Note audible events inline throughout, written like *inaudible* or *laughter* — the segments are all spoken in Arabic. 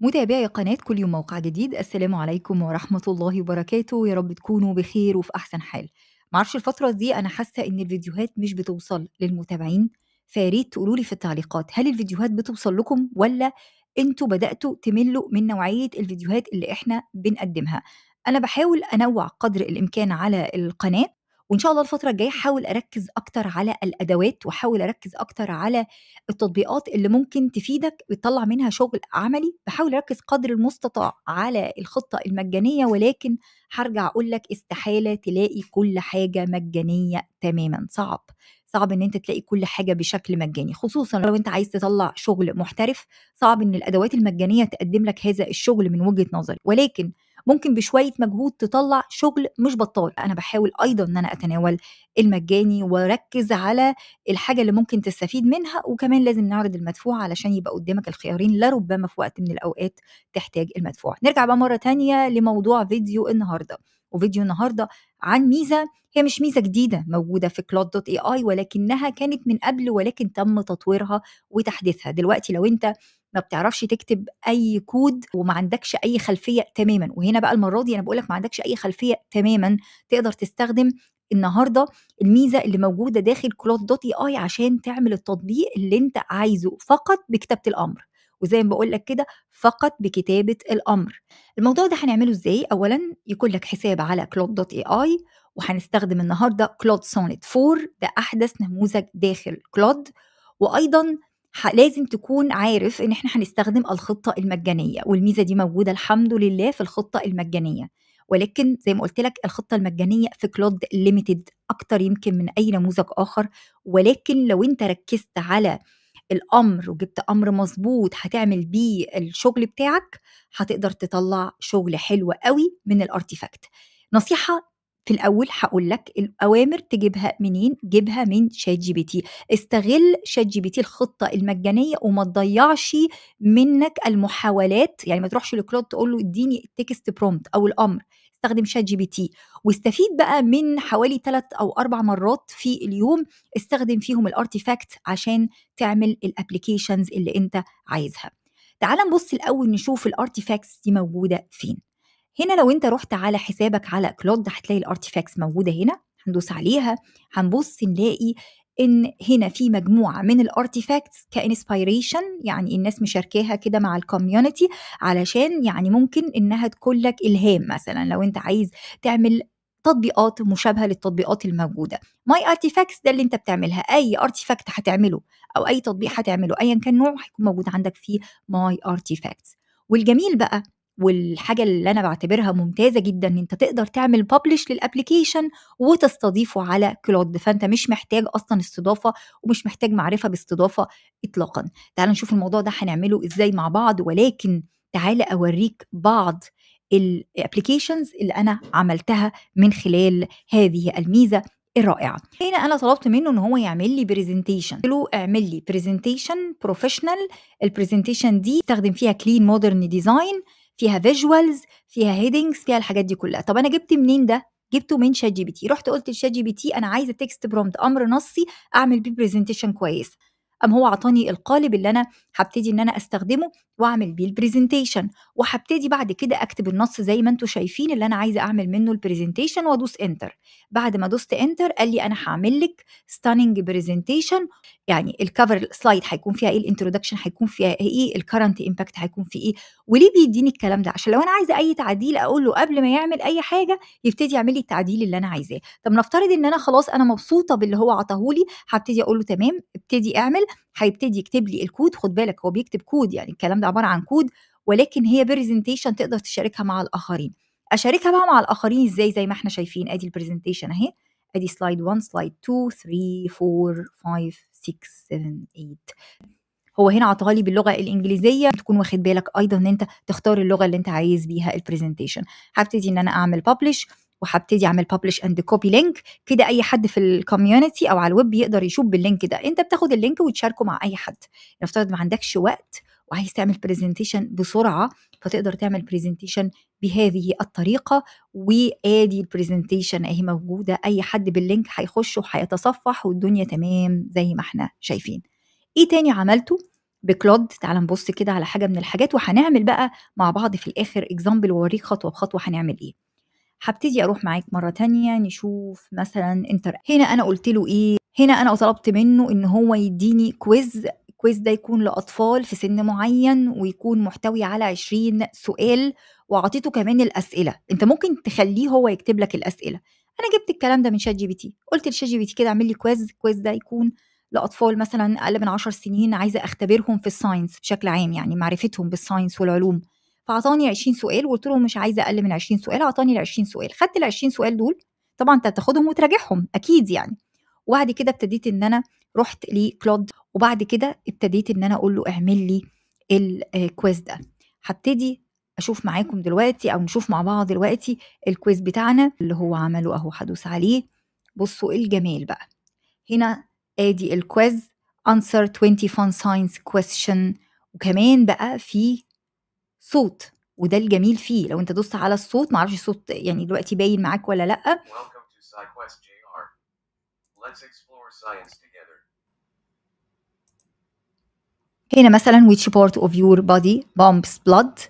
متابعي قناة كل يوم موقع جديد السلام عليكم ورحمة الله وبركاته يا رب تكونوا بخير وفي أحسن حال معرفش الفترة دي أنا حاسة إن الفيديوهات مش بتوصل للمتابعين فياريت تقولوا لي في التعليقات هل الفيديوهات بتوصل لكم ولا انتوا بدأتوا تملوا من نوعية الفيديوهات اللي احنا بنقدمها أنا بحاول أنوع قدر الإمكان على القناة وان شاء الله الفتره الجايه هحاول اركز اكتر على الادوات واحاول اركز اكتر على التطبيقات اللي ممكن تفيدك وتطلع منها شغل عملي بحاول اركز قدر المستطاع على الخطه المجانيه ولكن هرجع اقول لك استحاله تلاقي كل حاجه مجانيه تماما صعب صعب ان انت تلاقي كل حاجه بشكل مجاني خصوصا لو انت عايز تطلع شغل محترف صعب ان الادوات المجانيه تقدم لك هذا الشغل من وجهه نظري ولكن ممكن بشويه مجهود تطلع شغل مش بطال انا بحاول ايضا ان انا اتناول المجاني واركز على الحاجه اللي ممكن تستفيد منها وكمان لازم نعرض المدفوع علشان يبقى قدامك الخيارين لربما في وقت من الاوقات تحتاج المدفوع نرجع بقى مره تانية لموضوع فيديو النهارده وفيديو النهارده عن ميزه هي مش ميزه جديده موجوده في كلود دوت اي اي ولكنها كانت من قبل ولكن تم تطويرها وتحديثها دلوقتي لو انت ما بتعرفش تكتب اي كود وما عندكش اي خلفيه تماما وهنا بقى المره دي انا بقول لك ما عندكش اي خلفيه تماما تقدر تستخدم النهارده الميزه اللي موجوده داخل كلود دوت اي اي عشان تعمل التطبيق اللي انت عايزه فقط بكتابه الامر وزي ما بقول لك كده فقط بكتابه الامر الموضوع ده هنعمله ازاي اولا يكون لك حساب على كلود دوت اي اي وهنستخدم النهارده كلود سونيت 4 ده احدث نموذج داخل كلود وايضا لازم تكون عارف ان احنا هنستخدم الخطه المجانيه والميزه دي موجوده الحمد لله في الخطه المجانيه ولكن زي ما قلت لك الخطه المجانيه في كلود ليميتد اكتر يمكن من اي نموذج اخر ولكن لو انت ركزت على الامر وجبت امر مظبوط هتعمل بيه الشغل بتاعك هتقدر تطلع شغل حلو قوي من الارتيفاكت نصيحه في الاول هقول لك الاوامر تجيبها منين جيبها من شات جي بي تي استغل شات جي بي تي الخطه المجانيه وما تضيعش منك المحاولات يعني ما تروحش لكلود تقول له اديني التكست برومت او الامر استخدم شات جي بي تي واستفيد بقى من حوالي ثلاث او اربع مرات في اليوم استخدم فيهم الارتيفاكت عشان تعمل الابلكيشنز اللي انت عايزها تعال نبص الاول نشوف الارتيفاكتس دي موجوده فين هنا لو انت رحت على حسابك على كلود هتلاقي الارتيفاكتس موجوده هنا هندوس عليها هنبص نلاقي ان هنا في مجموعه من الارتيفاكتس كانسبيريشن يعني الناس مشاركاها كده مع الكوميونتي علشان يعني ممكن انها تكون لك الهام مثلا لو انت عايز تعمل تطبيقات مشابهه للتطبيقات الموجوده ماي ارتيفاكتس ده اللي انت بتعملها اي ارتيفاكت هتعمله او اي تطبيق هتعمله ايا كان نوعه هيكون موجود عندك في ماي ارتيفاكتس والجميل بقى والحاجه اللي انا بعتبرها ممتازه جدا ان انت تقدر تعمل ببلش للابلكيشن وتستضيفه على كلود فانت مش محتاج اصلا استضافه ومش محتاج معرفه باستضافه اطلاقا تعال نشوف الموضوع ده هنعمله ازاي مع بعض ولكن تعالى اوريك بعض الابلكيشنز اللي انا عملتها من خلال هذه الميزه الرائعه هنا انا طلبت منه ان هو يعمل لي برزنتيشن قلت له اعمل لي برزنتيشن بروفيشنال البرزنتيشن دي استخدم فيها كلين مودرن ديزاين فيها فيجوالز فيها هيدنجز فيها الحاجات دي كلها طب انا جبت منين ده جبته من شات جي بي تي رحت قلت لشات جي بي تي انا عايزه تكست برومت امر نصي اعمل بيه برزنتيشن كويس قام هو عطاني القالب اللي انا هبتدي ان انا استخدمه واعمل بيه البرزنتيشن وهبتدي بعد كده اكتب النص زي ما انتم شايفين اللي انا عايزه اعمل منه البرزنتيشن وادوس انتر بعد ما دوست انتر قال لي انا هعمل لك ستاننج برزنتيشن يعني الكفر سلايد هيكون فيها ايه الانترودكشن هيكون فيها ايه الكرنت امباكت هيكون فيه ايه وليه بيديني الكلام ده عشان لو انا عايزه اي تعديل اقول له قبل ما يعمل اي حاجه يبتدي يعمل لي التعديل اللي انا عايزاه طب نفترض ان انا خلاص انا مبسوطه باللي هو عطاهولي هبتدي اقول له تمام ابتدي اعمل هيبتدي يكتب لي الكود خد بالك هو بيكتب كود يعني الكلام ده عباره عن كود ولكن هي برزنتيشن تقدر تشاركها مع الاخرين اشاركها بقى مع الاخرين ازاي زي ما احنا شايفين ادي البرزنتيشن اهي ادي سلايد 1 سلايد 2 3 4 5 6 7 8 هو هنا عطاها لي باللغه الانجليزيه تكون واخد بالك ايضا ان انت تختار اللغه اللي انت عايز بيها البرزنتيشن هبتدي ان انا اعمل ببلش وهبتدي اعمل ببلش اند كوبي لينك كده اي حد في الكوميونتي او على الويب يقدر يشوف باللينك ده انت بتاخد اللينك وتشاركه مع اي حد نفترض ما عندكش وقت وعايز تعمل برزنتيشن بسرعه فتقدر تعمل برزنتيشن بهذه الطريقه وادي البرزنتيشن اهي موجوده اي حد باللينك هيخش وهيتصفح والدنيا تمام زي ما احنا شايفين ايه تاني عملته بكلود تعال نبص كده على حاجه من الحاجات وهنعمل بقى مع بعض في الاخر اكزامبل ووريك خطوه بخطوه هنعمل ايه هبتدي اروح معاك مره تانية نشوف مثلا انت هنا انا قلت له ايه هنا انا طلبت منه ان هو يديني كويز الكويز ده يكون لأطفال في سن معين ويكون محتوي على 20 سؤال وعطيته كمان الأسئلة أنت ممكن تخليه هو يكتب لك الأسئلة أنا جبت الكلام ده من شات جي بي تي قلت لشات جي بي تي كده اعمل لي كويز الكويز ده يكون لأطفال مثلا أقل من 10 سنين عايزة أختبرهم في الساينس بشكل عام يعني معرفتهم بالساينس والعلوم فاعطاني 20 سؤال وقلت له مش عايزه اقل من 20 سؤال اعطاني ال 20 سؤال خدت ال 20 سؤال دول طبعا انت هتاخدهم وتراجعهم اكيد يعني وبعد كده ابتديت ان انا رحت لكلود وبعد كده ابتديت ان انا اقول له اعمل لي الكويز آه، ده هبتدي اشوف معاكم دلوقتي او نشوف مع بعض دلوقتي الكويز بتاعنا اللي هو عمله اهو هدوس عليه بصوا ايه الجمال بقى هنا ادي الكويز answer 20 fun science question وكمان بقى في صوت وده الجميل فيه لو انت دوست على الصوت معرفش الصوت يعني دلوقتي باين معاك ولا لا هنا مثلا which part of your body bumps blood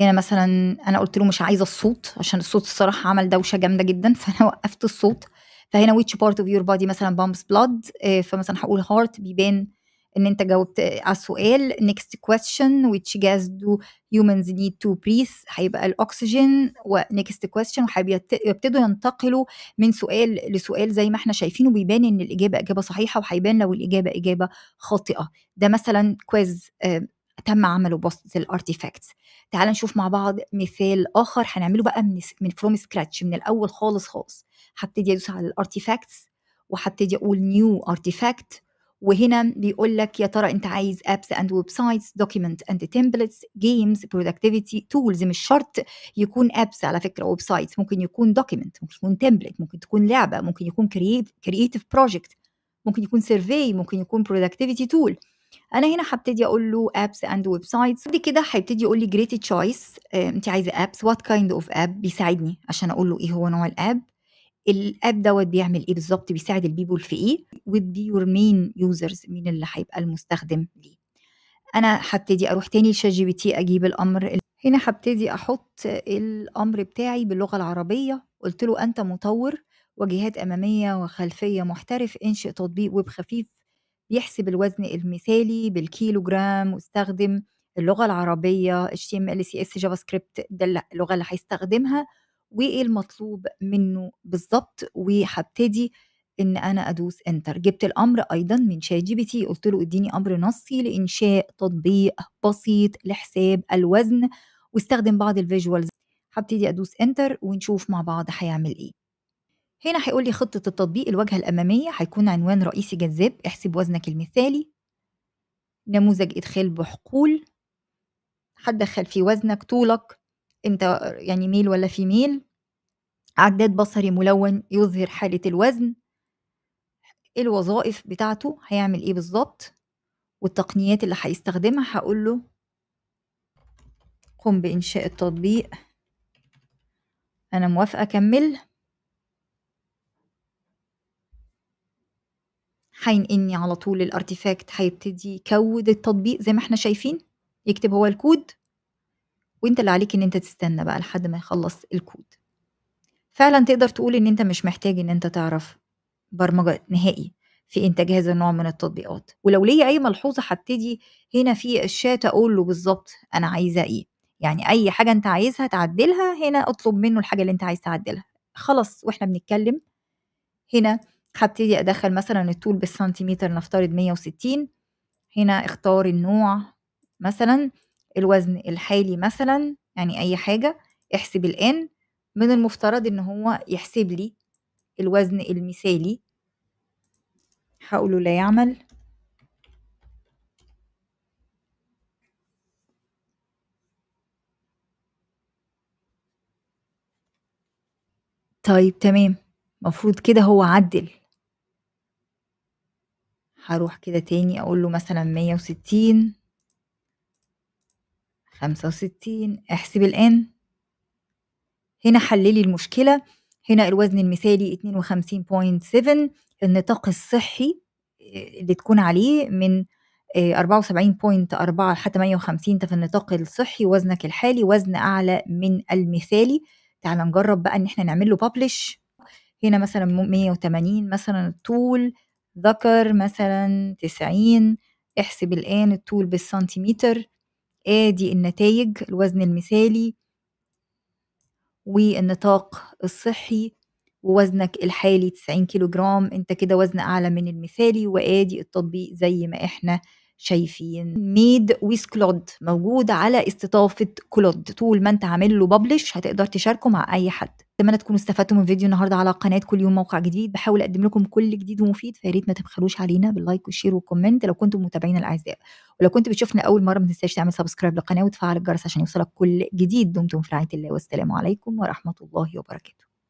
هنا مثلا انا قلت له مش عايزه الصوت عشان الصوت الصراحه عمل دوشه جامده جدا *laughs* فانا وقفت الصوت فهنا which part of your body مثلا bumps blood آه، فمثلا هقول heart بيبان ان انت جاوبت على السؤال next question which جاز do humans need to breathe هيبقى الاكسجين ونكست كويستشن وهيبتدوا ينتقلوا من سؤال لسؤال زي ما احنا شايفين وبيبان ان الاجابه اجابه صحيحه وهيبان لو الاجابه اجابه خاطئه ده مثلا كويز تم عمله بوست الارتيفاكتس تعال نشوف مع بعض مثال اخر هنعمله بقى من من فروم سكراتش من الاول خالص خالص هبتدي ادوس على الارتيفاكتس وهبتدي اقول نيو ارتيفاكت وهنا بيقول لك يا ترى انت عايز ابس اند ويب سايتس دوكيمنت اند تمبلتس جيمز برودكتيفيتي تولز مش شرط يكون ابس على فكره ويب سايتس ممكن يكون دوكيمنت ممكن يكون تمبلت ممكن تكون لعبه ممكن يكون كرييتيف بروجكت ممكن يكون سيرفي ممكن يكون برودكتيفيتي تول انا هنا هبتدي اقول له ابس اند ويب سايتس بعد كده هيبتدي يقول لي جريت تشويس آه، انت عايزه ابس وات كايند اوف اب بيساعدني عشان اقول له ايه هو نوع الاب الاب دوت بيعمل ايه بالظبط بيساعد البيبول في ايه ودي يور مين يوزرز مين اللي هيبقى المستخدم ليه انا هبتدي اروح تاني لشات جي بي تي اجيب الامر هنا هبتدي احط الامر بتاعي باللغه العربيه قلت له انت مطور واجهات اماميه وخلفيه محترف انشئ تطبيق ويب خفيف بيحسب الوزن المثالي بالكيلو جرام واستخدم اللغه العربيه HTML CSS جافا سكريبت ده اللغه اللي هيستخدمها وايه المطلوب منه بالظبط وهبتدي ان انا ادوس انتر جبت الامر ايضا من شات جي بي تي قلت له اديني امر نصي لانشاء تطبيق بسيط لحساب الوزن واستخدم بعض الفيجوالز هبتدي ادوس انتر ونشوف مع بعض هيعمل ايه هنا هيقول لي خطه التطبيق الواجهه الاماميه هيكون عنوان رئيسي جذاب احسب وزنك المثالي نموذج ادخال بحقول هتدخل فيه وزنك طولك أنت يعني ميل ولا فيميل عداد بصري ملوّن يظهر حالة الوزن، الوظائف بتاعته هيعمل إيه بالظبط والتقنيات اللي هيستخدمها هقوله قم بإنشاء التطبيق، أنا موافقة أكمل هينقلني على طول الارتفاكت هيبتدي يكوِّد التطبيق زي ما إحنا شايفين، يكتب هو الكود. وانت اللي عليك ان انت تستنى بقى لحد ما يخلص الكود فعلا تقدر تقول ان انت مش محتاج ان انت تعرف برمجة نهائي في انتاج هذا النوع من التطبيقات ولو ليا اي ملحوظة هبتدي هنا في الشات اقول له بالظبط انا عايزة ايه يعني اي حاجة انت عايزها تعدلها هنا اطلب منه الحاجة اللي انت عايز تعدلها خلاص واحنا بنتكلم هنا هبتدي ادخل مثلا الطول بالسنتيمتر نفترض 160 هنا اختار النوع مثلا الوزن الحالي مثلا يعني أي حاجة احسب الآن من المفترض إن هو يحسب لي الوزن المثالي هقوله لا يعمل طيب تمام مفروض كده هو عدل هروح كده تاني اقوله مثلا مية وستين 65 احسب الآن هنا حللي المشكلة هنا الوزن المثالي 52.7 النطاق الصحي آه، اللي تكون عليه من 74.4 آه، لحد 150 ده في النطاق الصحي وزنك الحالي وزن أعلى من المثالي تعال نجرب بقى إن احنا نعمل له ببلش هنا مثلا 180 مثلا الطول ذكر مثلا 90 احسب الآن الطول بالسنتيمتر ادي النتائج الوزن المثالي والنطاق الصحي ووزنك الحالي 90 كيلو جرام انت كده وزن اعلى من المثالي وادي التطبيق زي ما احنا شايفين ميد ويز كلود موجود على استضافه كلود طول ما انت عامل له ببلش هتقدر تشاركه مع اي حد اتمنى تكونوا استفدتوا من فيديو النهارده على قناه كل يوم موقع جديد بحاول اقدم لكم كل جديد ومفيد فيا ريت ما تبخلوش علينا باللايك والشير والكومنت لو كنتم متابعين الاعزاء ولو كنت بتشوفنا اول مره ما تنساش تعمل سبسكرايب للقناه وتفعل الجرس عشان يوصلك كل جديد دمتم في رعايه الله والسلام عليكم ورحمه الله وبركاته